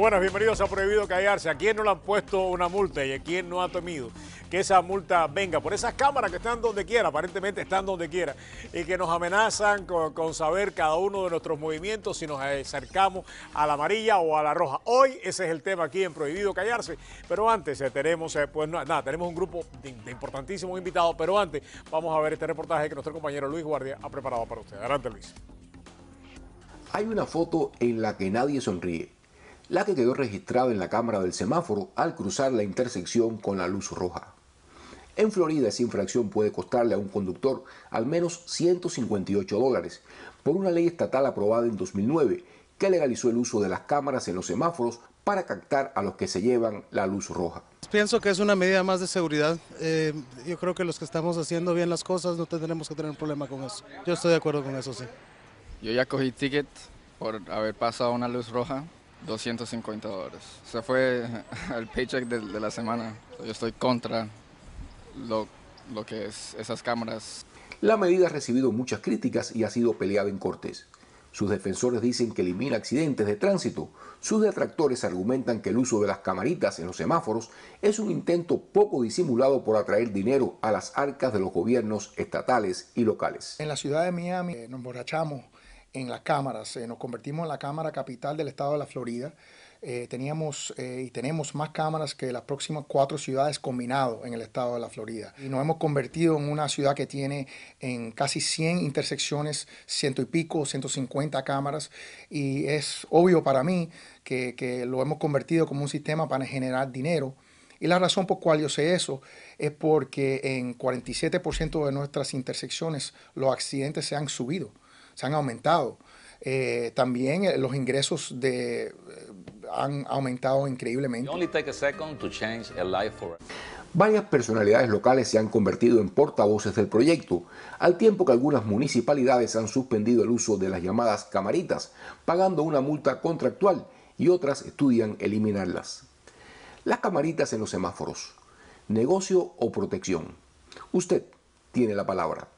buenas, bienvenidos a Prohibido Callarse. ¿A quién no le han puesto una multa y a quién no ha temido que esa multa venga? Por esas cámaras que están donde quiera, aparentemente están donde quiera, y que nos amenazan con, saber cada uno de nuestros movimientos si nos acercamos a la amarilla o a la roja. Hoy ese es el tema aquí en Prohibido Callarse, pero antes eh, tenemos, eh, pues nada, tenemos un grupo de importantísimos invitados, pero antes vamos a ver este reportaje que nuestro compañero Luis Guardia ha preparado para usted. Adelante Luis. Hay una foto en la que nadie sonríe la que quedó registrada en la cámara del semáforo al cruzar la intersección con la luz roja. En Florida esa infracción puede costarle a un conductor al menos 158 dólares por una ley estatal aprobada en 2009 que legalizó el uso de las cámaras en los semáforos para captar a los que se llevan la luz roja. Pienso que es una medida más de seguridad. Eh, yo creo que los que estamos haciendo bien las cosas no tendremos que tener un problema con eso. Yo estoy de acuerdo con eso, sí. Yo ya cogí ticket por haber pasado una luz roja 250 dólares. Se fue el paycheck de, la semana. Yo estoy contra lo, lo que es esas cámaras. La medida ha recibido muchas críticas y ha sido peleada en cortes. Sus defensores dicen que elimina accidentes de tránsito. Sus detractores argumentan que el uso de las camaritas en los semáforos es un intento poco disimulado por atraer dinero a las arcas de los gobiernos estatales y locales. En la ciudad de Miami eh, nos emborrachamos en las cámaras. nos convertimos en la Cámara Capital del Estado de la Florida. Eh, teníamos eh, y tenemos más cámaras que las próximas cuatro ciudades combinado en el estado de la Florida. Y nos hemos convertido en una ciudad que tiene en casi 100 intersecciones, ciento y pico, 150 cámaras. Y es obvio para mí que, que lo hemos convertido como un sistema para generar dinero. Y la razón por cual yo sé eso es porque en 47% de nuestras intersecciones los accidentes se han subido se han aumentado. Eh, también eh, los ingresos de, eh, han aumentado increíblemente. Varias personalidades locales se han convertido en portavoces del proyecto, al tiempo que algunas municipalidades han suspendido el uso de las llamadas camaritas, pagando una multa contractual y otras estudian eliminarlas. Las camaritas en los semáforos. Negocio o protección. Usted tiene la palabra.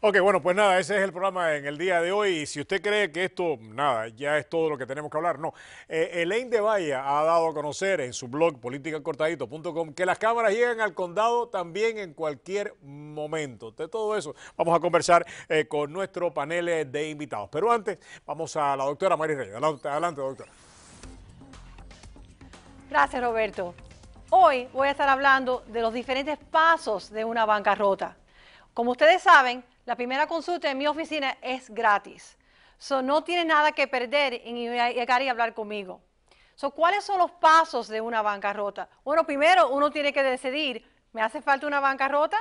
Ok, bueno, pues nada, ese es el programa en el día de hoy. Y si usted cree que esto, nada, ya es todo lo que tenemos que hablar, no. Eh, Elaine de Valle ha dado a conocer en su blog politicacortadito.com que las cámaras llegan al condado también en cualquier momento. De todo eso vamos a conversar eh, con nuestro panel eh, de invitados. Pero antes, vamos a la doctora Mari Reyes. adelante doctora. Gracias, Roberto. Hoy voy a estar hablando de los diferentes pasos de una bancarrota. Como ustedes saben, la primera consulta en mi oficina es gratis. So, no tiene nada que perder en llegar y hablar conmigo. So, ¿Cuáles son los pasos de una bancarrota? Bueno, primero uno tiene que decidir, ¿me hace falta una bancarrota?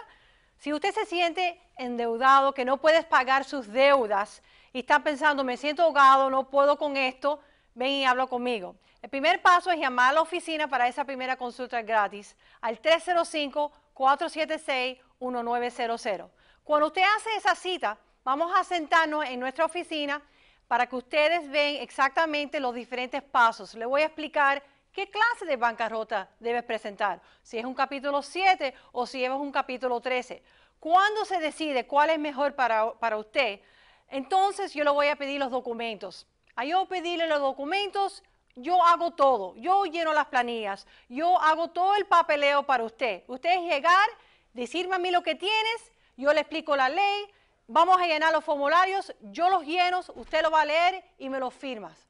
Si usted se siente endeudado, que no puedes pagar sus deudas y está pensando, me siento ahogado, no puedo con esto, ven y habla conmigo. El primer paso es llamar a la oficina para esa primera consulta gratis al 305-476-1900. Cuando usted hace esa cita, vamos a sentarnos en nuestra oficina para que ustedes vean exactamente los diferentes pasos. Le voy a explicar qué clase de bancarrota debe presentar, si es un capítulo 7 o si es un capítulo 13. Cuando se decide cuál es mejor para, para usted, entonces yo le voy a pedir los documentos. A yo pedirle los documentos, yo hago todo, yo lleno las planillas, yo hago todo el papeleo para usted. Usted es llegar, decirme a mí lo que tienes yo le explico la ley, vamos a llenar los formularios, yo los lleno, usted lo va a leer y me los firmas.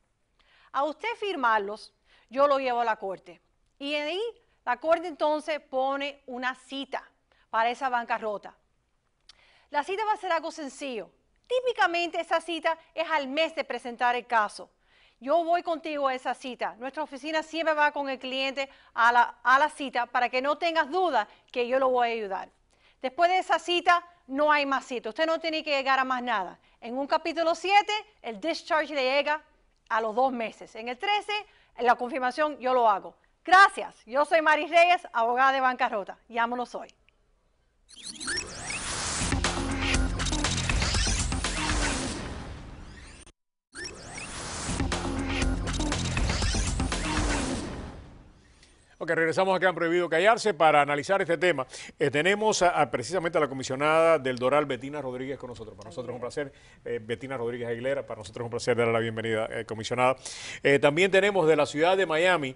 A usted firmarlos, yo lo llevo a la corte. Y ahí la corte entonces pone una cita para esa bancarrota. La cita va a ser algo sencillo. Típicamente esa cita es al mes de presentar el caso. Yo voy contigo a esa cita. Nuestra oficina siempre va con el cliente a la, a la cita para que no tengas duda que yo lo voy a ayudar. Después de esa cita, no hay más cita. Usted no tiene que llegar a más nada. En un capítulo 7, el discharge le llega a los dos meses. En el 13, la confirmación yo lo hago. Gracias. Yo soy Maris Reyes, abogada de bancarrota. Llámonos hoy. Ok, regresamos que han Prohibido Callarse para analizar este tema. Eh, tenemos a, precisamente a la comisionada del Doral, Betina Rodríguez, con nosotros. Para nosotros es un placer, eh, Bettina Rodríguez Aguilera, para nosotros es un placer darle la bienvenida, eh, comisionada. también tenemos de la ciudad de Miami,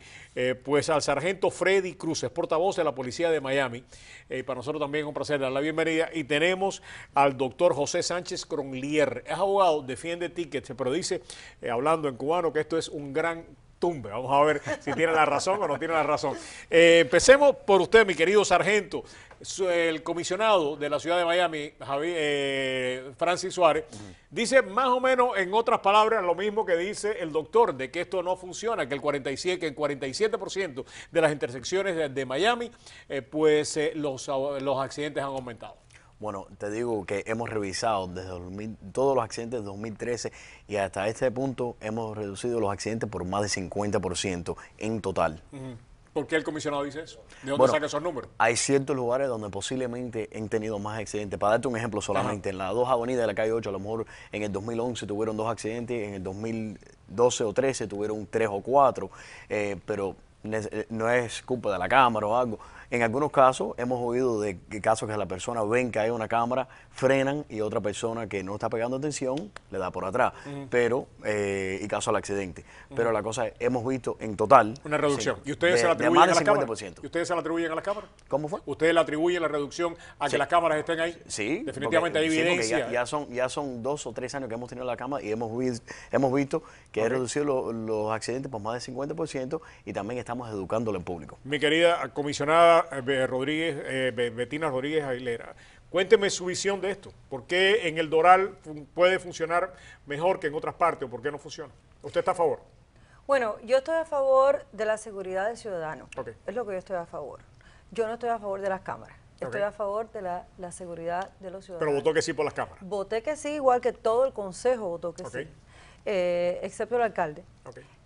pues al sargento Freddy Cruz, es portavoz de la policía de Miami. para nosotros también es un placer darle la bienvenida. Y tenemos al doctor José Sánchez Cronlier, es abogado, defiende tickets, pero dice, hablando en cubano, que esto es un gran Vamos a ver si tiene la razón o no tiene la razón. Eh, empecemos por usted, mi querido sargento. El comisionado de la ciudad de Miami, Javi, eh, Francis Suárez, dice más o menos, en otras palabras, lo mismo que dice el doctor, de que esto no funciona, que el 47%, que el 47 de las intersecciones de, Miami, eh, pues eh, los, los accidentes han aumentado. Bueno, te digo que hemos revisado desde todos los accidentes de 2013 y hasta este punto hemos reducido los accidentes por más de 50% en total. ¿Por qué el comisionado dice eso? ¿De dónde saca esos números? Hay ciertos lugares donde posiblemente han tenido más accidentes. Para darte un ejemplo solamente, en la dos Avenida de la calle 8, a lo mejor en el 2011 tuvieron dos accidentes, en el 2012 o 13 tuvieron tres o cuatro, eh, pero eh, no es culpa de la cámara o algo. En algunos casos hemos oído de casos que la persona ven que hay una cámara, frenan y otra persona que no está pegando atención le da por atrás. Pero, eh, y caso al accidente. Pero la cosa es, hemos visto en total... Una reducción. ¿Y ustedes se la atribuyen a las ¿Y ustedes se la atribuyen a las cámaras? ¿Cómo fue? ¿Ustedes le atribuyen la reducción a que las cámaras estén ahí? Sí. Definitivamente hay evidencia. ya, son, ya son dos o tres años que hemos tenido la cámara y hemos, visto, hemos visto que ha reducido los accidentes por más del 50% y también estamos educándolo en público. Mi querida comisionada eh, Rodríguez, eh, Betina Rodríguez Aguilera. Cuénteme su visión de esto. ¿Por qué en el Doral puede funcionar mejor que en otras partes o por qué no funciona? ¿Usted está a favor? Bueno, yo estoy a favor de la seguridad del ciudadano. Es lo que yo estoy a favor. Yo no estoy a favor de las cámaras. Estoy a favor de la, seguridad de los ciudadanos. Pero votó que sí por las cámaras. Voté que sí, igual que todo el Consejo votó que sí eh, excepto el alcalde.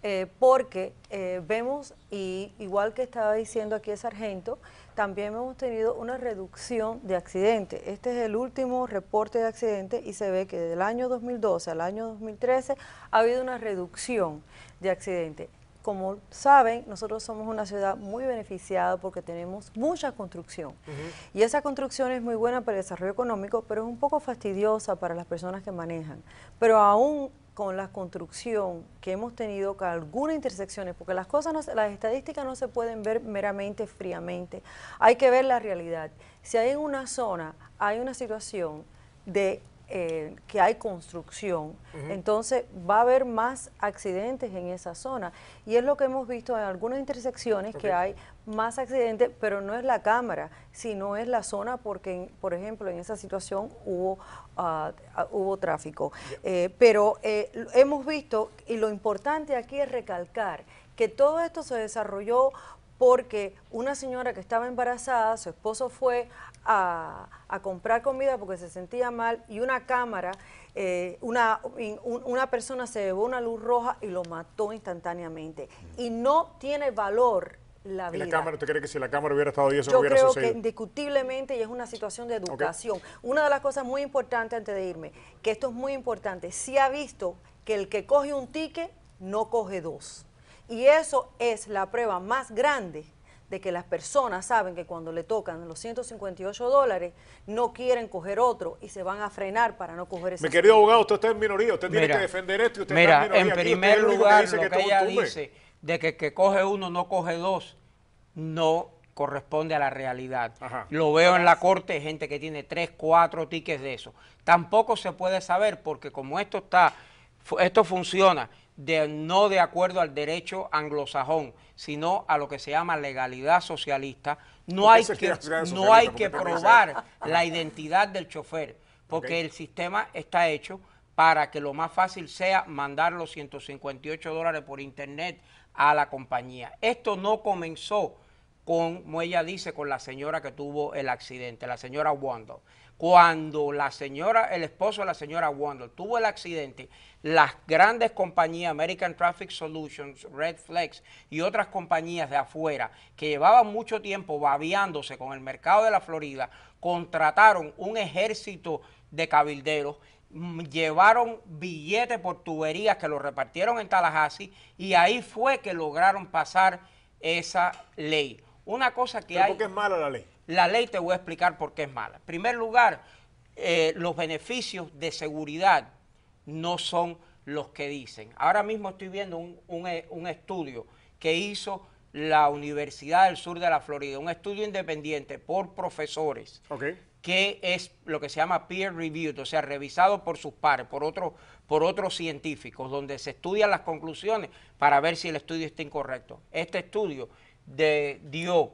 Eh, porque eh, vemos, y igual que estaba diciendo aquí el sargento, también hemos tenido una reducción de accidentes. Este es el último reporte de accidentes y se ve que del año 2012 al año 2013 ha habido una reducción de accidentes. Como saben, nosotros somos una ciudad muy beneficiada porque tenemos mucha construcción. Y esa construcción es muy buena para el desarrollo económico, pero es un poco fastidiosa para las personas que manejan. Pero aún con la construcción que hemos tenido con algunas intersecciones, porque las cosas, las estadísticas no se pueden ver meramente fríamente, hay que ver la realidad. Si hay en una zona, hay una situación de eh, que hay construcción, entonces va a haber más accidentes en esa zona. Y es lo que hemos visto en algunas intersecciones que hay más accidentes, pero no es la cámara, sino es la zona porque, por ejemplo, en esa situación hubo, ah, hubo tráfico. Eh, pero eh, hemos visto, y lo importante aquí es recalcar, que todo esto se desarrolló porque una señora que estaba embarazada, su esposo fue a, comprar comida porque se sentía mal y una cámara, eh, una, una persona se llevó una luz roja y lo mató instantáneamente. Y no tiene valor la vida. ¿Y la cámara, ¿Usted cree que si la Cámara hubiera estado ahí eso creo que indiscutiblemente y es una situación de educación. Una de las cosas muy importantes antes de irme, que esto es muy importante, si ha visto que el que coge un ticket no coge dos. Y eso es la prueba más grande de que las personas saben que cuando le tocan los 158 dólares no quieren coger otro y se van a frenar para no coger ese. Mi querido abogado, usted está en minoría, usted tiene que defender esto y usted mira, en en primer lugar, lo que, ella dice de que que coge uno no coge dos, no corresponde a la realidad. Lo veo en la corte, gente que tiene tres, cuatro tickets de eso. Tampoco se puede saber porque como esto está, esto funciona de, no de acuerdo al derecho anglosajón, sino a lo que se llama legalidad socialista. No hay que, no hay que probar la identidad del chofer, porque el sistema está hecho para que lo más fácil sea mandar los 158 dólares por internet a la compañía. Esto no comenzó con, como ella dice, con la señora que tuvo el accidente, la señora Wando. Cuando la señora, el esposo de la señora Wando tuvo el accidente, las grandes compañías, American Traffic Solutions, Red Flex y otras compañías de afuera, que llevaban mucho tiempo babeándose con el mercado de la Florida, contrataron un ejército de cabilderos mm, llevaron billetes por tuberías que lo repartieron en Tallahassee y ahí fue que lograron pasar esa ley. Una cosa que hay... ¿Por es mala la ley? La ley te voy a explicar por qué es mala. En primer lugar, eh, los beneficios de seguridad no son los que dicen. Ahora mismo estoy viendo eh, un, estudio que hizo la Universidad del Sur de la Florida, un estudio independiente por profesores, que es lo que se llama peer reviewed, o sea, revisado por sus pares, por, por otros científicos, donde se estudian las conclusiones para ver si el estudio está incorrecto. Este estudio de Dios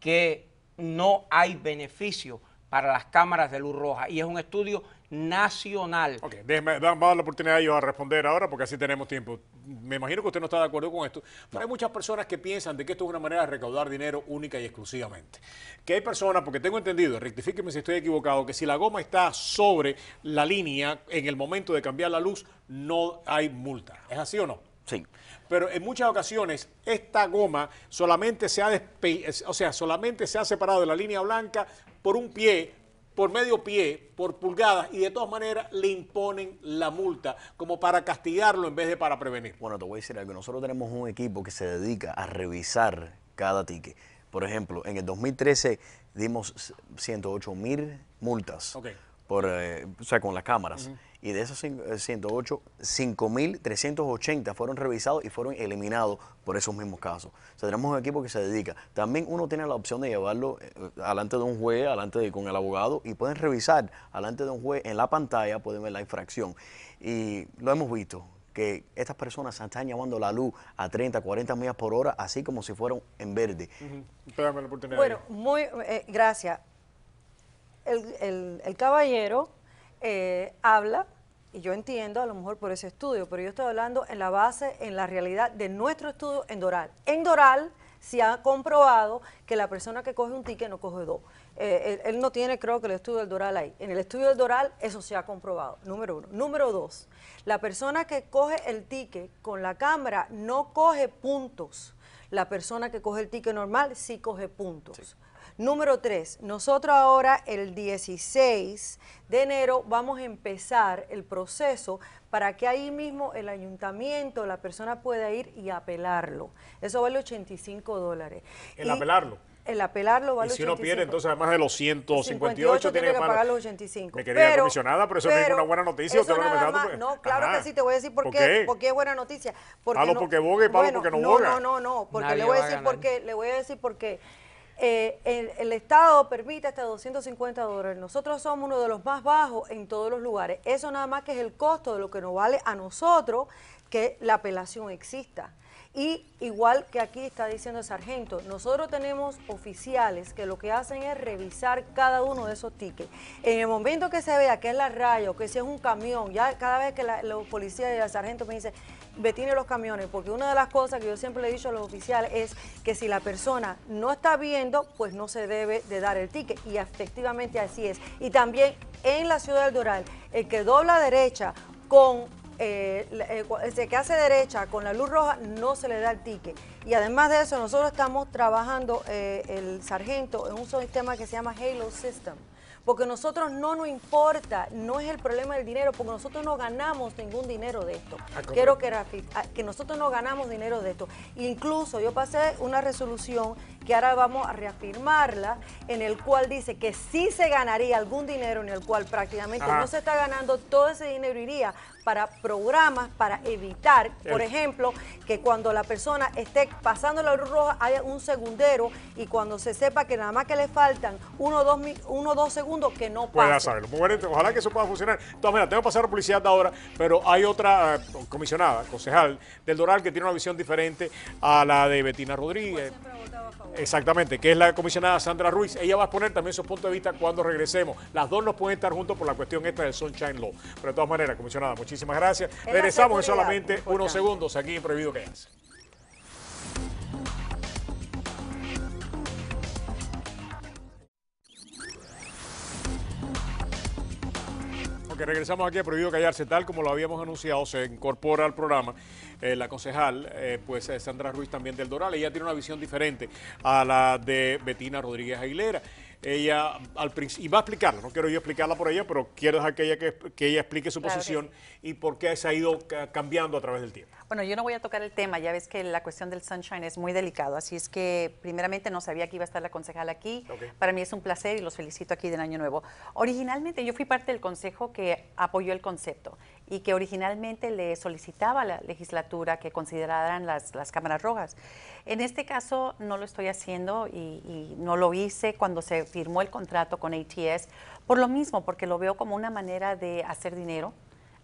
que no hay beneficio para las cámaras de luz roja y es un estudio nacional. Ok, déjeme, dar la oportunidad a ellos a responder ahora porque así tenemos tiempo. Me imagino que usted no está de acuerdo con esto, pero hay muchas personas que piensan de que esto es una manera de recaudar dinero única y exclusivamente. Que hay personas, porque tengo entendido, rectifíqueme si estoy equivocado, que si la goma está sobre la línea en el momento de cambiar la luz, no hay multa. ¿Es así o no? Sí pero en muchas ocasiones esta goma solamente se ha, o sea, solamente se ha separado de la línea blanca por un pie, por medio pie, por pulgadas, y de todas maneras le imponen la multa, como para castigarlo en vez de para prevenir. Bueno, te voy a decir algo, nosotros tenemos un equipo que se dedica a revisar cada ticket. Por ejemplo, en el 2013 dimos 108 mil multas. Okay por, eh, o sea, con las cámaras. Y de esos 108, 5.380 eh, fueron revisados y fueron eliminados por esos mismos casos. tenemos un equipo que se dedica. También uno tiene la opción de llevarlo eh, adelante de un juez, adelante de, con el abogado, y pueden revisar adelante de un juez en la pantalla, pueden ver la infracción. Y lo hemos visto que estas personas están llevando la luz a 30, 40 millas por hora, así como si fueran en verde. espérame la oportunidad. Bueno, muy, gracias el, caballero eh, habla, y yo entiendo a lo mejor por ese estudio, pero yo estoy hablando en la base, en la realidad de nuestro estudio en Doral. En Doral se ha comprobado que la persona que coge un ticket no coge dos. Eh, él, no tiene, creo que, el estudio del Doral ahí. En el estudio del Doral eso se ha comprobado, número uno. Número dos, la persona que coge el ticket con la cámara no coge puntos. La persona que coge el tique normal sí coge puntos. Número tres, nosotros ahora el 16 de enero vamos a empezar el proceso para que ahí mismo el ayuntamiento, la persona pueda ir y apelarlo. Eso vale 85 dólares. ¿El apelarlo? El apelarlo vale 85. y si no pierde, entonces además de los 158 tiene que, que pagar los 85. Me quería pero, comisionada, pero eso no es una buena noticia. no, claro que sí, te voy a decir por, qué, Por qué es buena noticia. Porque porque boga y porque no, no boga. No, no, no, porque le voy a decir por le voy a decir por qué. Eh, el, el, Estado permite hasta 250 dólares. Nosotros somos uno de los más bajos en todos los lugares. Eso nada más que es el costo de lo que nos vale a nosotros que la apelación exista. Y igual que aquí está diciendo el sargento, nosotros tenemos oficiales que lo que hacen es revisar cada uno de esos tickets. En el momento que se vea que es la raya o que si es un camión, ya cada vez que la, los policías y el sargento me dicen, detiene los camiones, porque una de las cosas que yo siempre le he dicho a los oficiales es que si la persona no está viendo, pues no se debe de dar el ticket. Y efectivamente así es. Y también en la ciudad del Doral, el que dobla derecha con eh, eh que hace derecha con la luz roja no se le da el ticket. Y además de eso, nosotros estamos trabajando eh, el sargento en un sistema que se llama Halo System. Porque nosotros no nos importa, no es el problema del dinero, porque nosotros no ganamos ningún dinero de esto. Ah, Quiero que, ah, que nosotros no ganamos dinero de esto. Incluso yo pasé una resolución que ahora vamos a reafirmarla, en el cual dice que sí se ganaría algún dinero, en el cual prácticamente no se está ganando, todo ese dinero iría para programas, para evitar, por ejemplo, que cuando la persona esté pasando la luz roja haya un segundero y cuando se sepa que nada más que le faltan uno o dos, uno, segundos que no pues pase. Pues, bueno, ojalá que eso pueda funcionar. Entonces, mira, tengo que pasar a publicidad ahora, pero hay otra eh, comisionada, concejal del Doral, que tiene una visión diferente a la de Betina Rodríguez. Pues, Exactamente, que es la comisionada Sandra Ruiz. Ella va a exponer también su punto de vista cuando regresemos. Las dos nos pueden estar juntos por la cuestión esta del Sunshine Law. Pero de todas maneras, comisionada, muchísimas gracias. Regresamos en solamente unos segundos aquí en Prohibido Hace Que regresamos aquí a Prohibido Callarse, tal como lo habíamos anunciado, se incorpora al programa eh, la concejal, eh, pues eh, Sandra Ruiz también del Doral, ella tiene una visión diferente a la de Betina Rodríguez Aguilera ella al y va a explicarla, no quiero yo explicarla por ella, pero quiero dejar que ella, que, ella explique su posición y por qué se ha ido cambiando a través del tiempo. Bueno, yo no voy a tocar el tema, ya ves que la cuestión del sunshine es muy delicado, así es que primeramente no sabía que iba a estar la concejal aquí. Para mí es un placer y los felicito aquí del Año Nuevo. Originalmente yo fui parte del consejo que apoyó el concepto y que originalmente le solicitaba a la legislatura que consideraran las, cámaras rojas. En este caso no lo estoy haciendo y, no lo hice cuando se firmó el contrato con ATS, por lo mismo, porque lo veo como una manera de hacer dinero.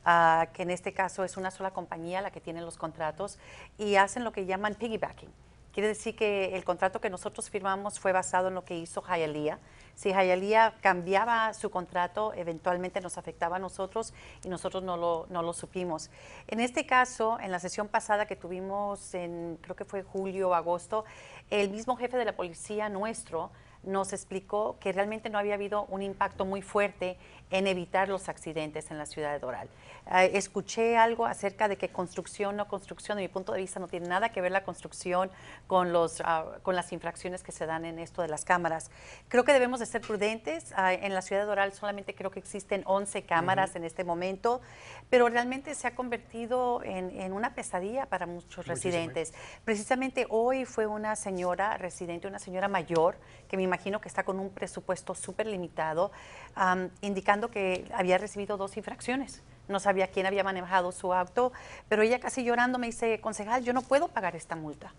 Ah, que en este caso es una sola compañía la que tiene los contratos y hacen lo que llaman piggybacking. Quiere decir que el contrato que nosotros firmamos fue basado en lo que hizo Hialeah. Si Hialeah cambiaba su contrato, eventualmente nos afectaba a nosotros y nosotros no lo, no lo supimos. En este caso, en la sesión pasada que tuvimos en, creo que fue julio o agosto, el mismo jefe de la policía nuestro nos explicó que realmente no había habido un impacto muy fuerte en evitar los accidentes en la ciudad de Doral. Ah, escuché algo acerca de que construcción no construcción, de mi punto de vista, no tiene nada que ver la construcción con, los, ah, con las infracciones que se dan en esto de las cámaras. Creo que debemos de ser prudentes. Ah, en la ciudad de Doral solamente creo que existen 11 cámaras en este momento, pero realmente se ha convertido en, una pesadilla para muchos residentes. Precisamente hoy fue una señora residente, una señora mayor, que me imagino que está con un presupuesto súper limitado, indicando que había recibido dos infracciones. No sabía quién había manejado su auto, pero ella casi llorando me dice, concejal, yo no puedo pagar esta multa.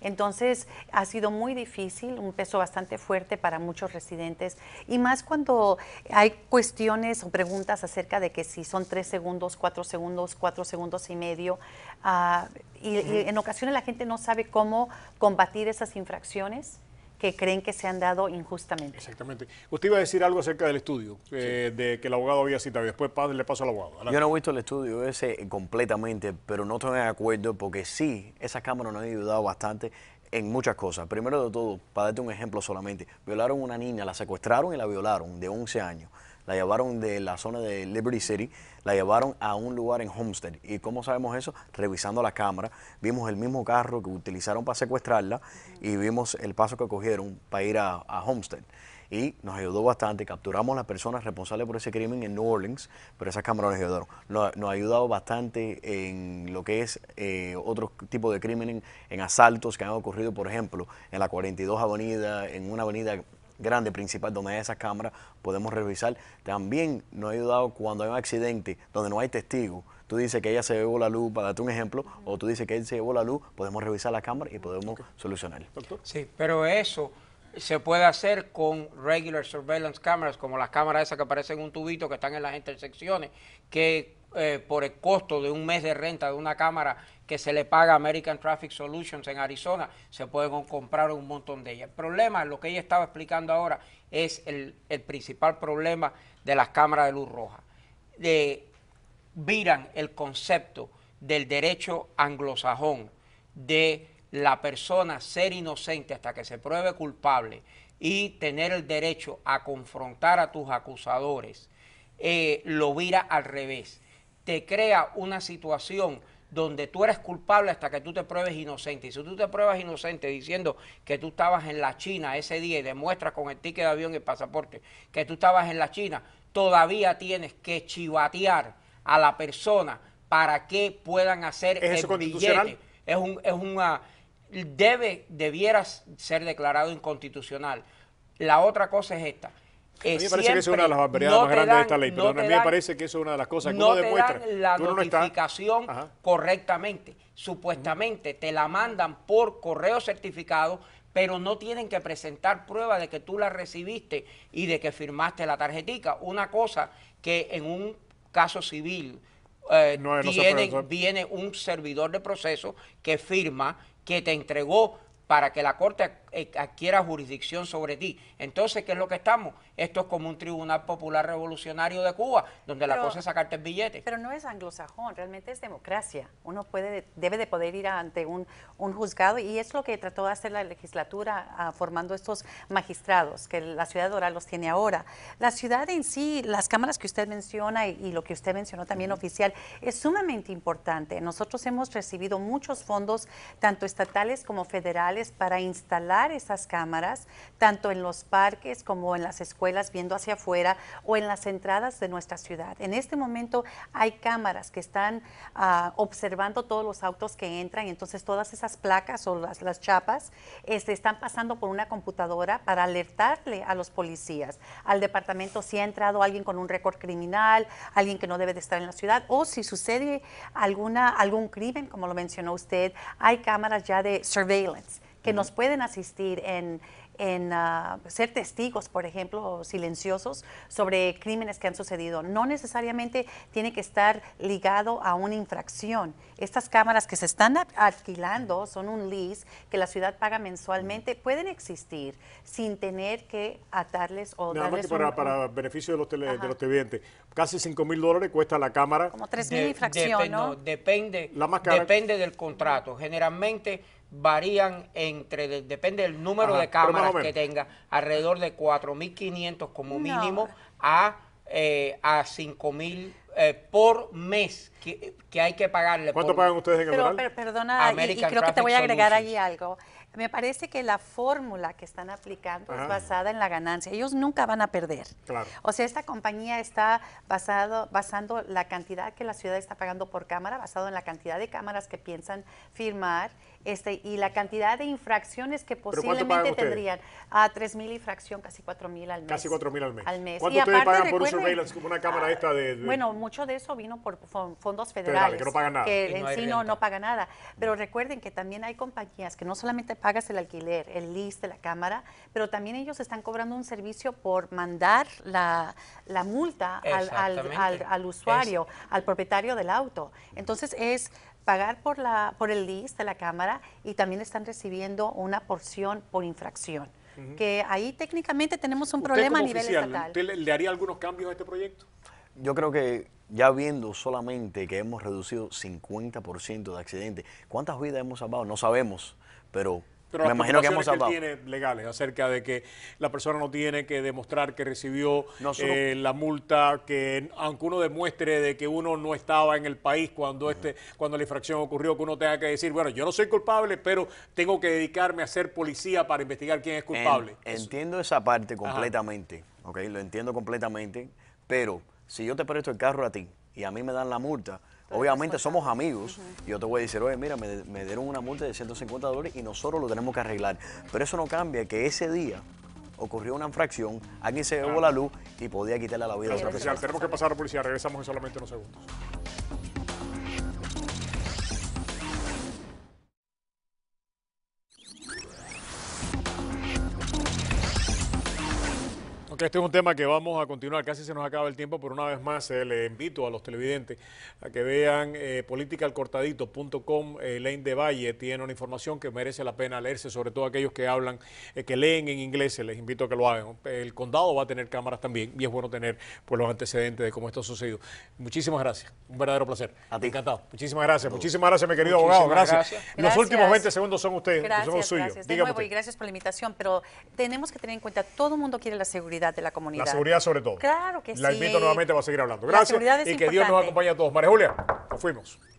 Entonces ha sido muy difícil, un peso bastante fuerte para muchos residentes y más cuando hay cuestiones o preguntas acerca de que si son tres segundos, cuatro segundos, cuatro segundos y medio. Ah, y en ocasiones la gente no sabe cómo combatir esas infracciones que creen que se han dado injustamente. Exactamente. Usted iba a decir algo acerca del estudio, eh, de que el abogado había citado, y después le paso al abogado. Yo no he visto el estudio ese completamente, pero no estoy de acuerdo porque sí, esa cámara nos ha ayudado bastante en muchas cosas. Primero de todo, para darte un ejemplo solamente, violaron una niña, la secuestraron y la violaron de 11 años la llevaron de la zona de Liberty City, la llevaron a un lugar en Homestead. ¿Y cómo sabemos eso? Revisando la cámara, vimos el mismo carro que utilizaron para secuestrarla y vimos el paso que cogieron para ir a, Homestead y nos ayudó bastante. Capturamos a las personas responsables por ese crimen en New Orleans, pero esas cámaras nos ayudaron. Nos, ha ayudado bastante en lo que es eh, otro tipo de crimen, en, en, asaltos que han ocurrido, por ejemplo, en la 42 Avenida, en una avenida grande principal donde hay esas cámaras, podemos revisar. También nos ha ayudado cuando hay un accidente donde no hay testigo, Tú dices que ella se llevó la luz, para darte un ejemplo, o tú dices que él se llevó la luz, podemos revisar la cámara y podemos solucionar. Sí, pero eso se puede hacer con regular surveillance cameras, como las cámaras esas que aparecen en un tubito que están en las intersecciones, que eh, por el costo de un mes de renta de una cámara que se le paga a American Traffic Solutions en Arizona, se pueden comprar un montón de ellas. El problema, lo que ella estaba explicando ahora, es el, principal problema de las cámaras de luz roja. De, viran el concepto del derecho anglosajón de la persona ser inocente hasta que se pruebe culpable y tener el derecho a confrontar a tus acusadores, eh, lo vira al revés. Te crea una situación donde tú eres culpable hasta que tú te pruebes inocente. Y si tú te pruebas inocente diciendo que tú estabas en la China ese día y demuestras con el ticket de avión y el pasaporte que tú estabas en la China, todavía tienes que chivatear a la persona para que puedan hacer el billete. Es un, es una debe debiera ser declarado inconstitucional. La otra cosa es esta a mí me parece que es una de las barbaridades más grandes de esta ley, pero a mí me parece que es una de las cosas que no uno no Te la notificación correctamente, supuestamente, te la mandan por correo certificado, pero no tienen que presentar prueba de que tú la recibiste y de que firmaste la tarjetica. Una cosa que en un caso civil eh, viene un servidor de proceso que firma que te entregó para que la Corte eh, adquiera jurisdicción sobre ti. Entonces, ¿qué es lo que estamos? Esto es como un tribunal popular revolucionario de Cuba, donde la cosa es sacarte el billete. Pero no es anglosajón, realmente es democracia. Uno puede, debe de poder ir ante un, juzgado y es lo que trató de hacer la legislatura ah, formando estos magistrados que la ciudad de los tiene ahora. La ciudad en sí, las cámaras que usted menciona y, lo que usted mencionó también oficial, es sumamente importante. Nosotros hemos recibido muchos fondos, tanto estatales como federales, para instalar esas cámaras, tanto en los parques como en las escuelas viendo hacia afuera o en las entradas de nuestra ciudad. En este momento hay cámaras que están ah, observando todos los autos que entran, entonces todas esas placas o las, chapas este, están pasando por una computadora para alertarle a los policías, al departamento si ha entrado alguien con un récord criminal, alguien que no debe de estar en la ciudad o si sucede alguna, algún crimen, como lo mencionó usted, hay cámaras ya de surveillance que nos pueden asistir en, en ah, ser testigos, por ejemplo, silenciosos sobre crímenes que han sucedido. No necesariamente tiene que estar ligado a una infracción. Estas cámaras que se están alquilando son un lease que la ciudad paga mensualmente, pueden existir sin tener que atarles o darles para, beneficio de los, los televidentes. Casi 5 mil dólares cuesta la cámara. Como 3 mil infracciones, ¿no? Depende, la depende del contrato. Generalmente varían entre, depende del número de cámaras que tenga, alrededor de 4.500 como mínimo a, eh, a 5.000 eh, por mes que, hay que pagarle. ¿Cuánto pagan ustedes en pero, Perdona, y, creo que te voy a agregar ahí algo. Me parece que la fórmula que están aplicando es basada en la ganancia. Ellos nunca van a perder. Claro. O sea, esta compañía está basado, basando la cantidad que la ciudad está pagando por cámara, basado en la cantidad de cámaras que piensan firmar este, y la cantidad de infracciones que posiblemente tendrían. A 3000 mil infracción, casi 4000 mil al mes. Casi 4000 al mes. Al mes. ¿Cuánto ustedes pagan por surveillance, como una cámara esta de, Bueno, mucho de eso vino por fondos federales. que no pagan nada. Que en sí no, pagan paga nada. Pero recuerden que también hay compañías que no solamente pagas el alquiler, el list de la cámara, pero también ellos están cobrando un servicio por mandar la, la multa al, al, usuario, al propietario del auto. Entonces es pagar por, la, por el list de la Cámara y también están recibiendo una porción por infracción. Que ahí técnicamente tenemos un problema a nivel estatal. ¿Usted le, le haría algunos cambios a este proyecto? Yo creo que ya viendo solamente que hemos reducido 50% de accidentes, ¿cuántas vidas hemos salvado? No sabemos, pero me imagino que, tiene legales acerca de que la persona no tiene que demostrar que recibió eh, la multa, que aunque uno demuestre de que uno no estaba en el país cuando, este, cuando la infracción ocurrió, que uno tenga que decir, bueno, yo no soy culpable, pero tengo que dedicarme a ser policía para investigar quién es culpable. entiendo esa parte completamente, Lo entiendo completamente, pero si yo te presto el carro a ti y a mí me dan la multa, Obviamente somos amigos. y Yo te voy a decir, oye, mira, me, dieron una multa de 150 dólares y nosotros lo tenemos que arreglar. Pero eso no cambia que ese día ocurrió una infracción, alguien se llevó la luz y podía quitarle la vida a otra persona. Tenemos que pasar a la policía, regresamos en solamente unos segundos. Este es un tema que vamos a continuar, casi se nos acaba el tiempo, pero una vez más eh, le invito a los televidentes a que vean eh, politicalcortadito.com, eh, de Valle tiene una información que merece la pena leerse, sobre todo aquellos que hablan, eh, que leen en inglés, les invito a que lo hagan. El condado va a tener cámaras también y es bueno tener pues, los antecedentes de cómo esto ha sucedido. Muchísimas gracias, un verdadero placer. A ti. Encantado. Muchísimas gracias, muchísimas gracias mi querido abogado, gracias. Los últimos 20 segundos son ustedes, son suyos. Gracias. De nuevo, y gracias por la invitación, pero tenemos que tener en cuenta, todo el mundo quiere la seguridad de la comunidad. La seguridad sobre todo. Claro que la sí. La invito nuevamente, a seguir hablando. Gracias. y que Dios nos acompañe a todos. María Julia, nos fuimos.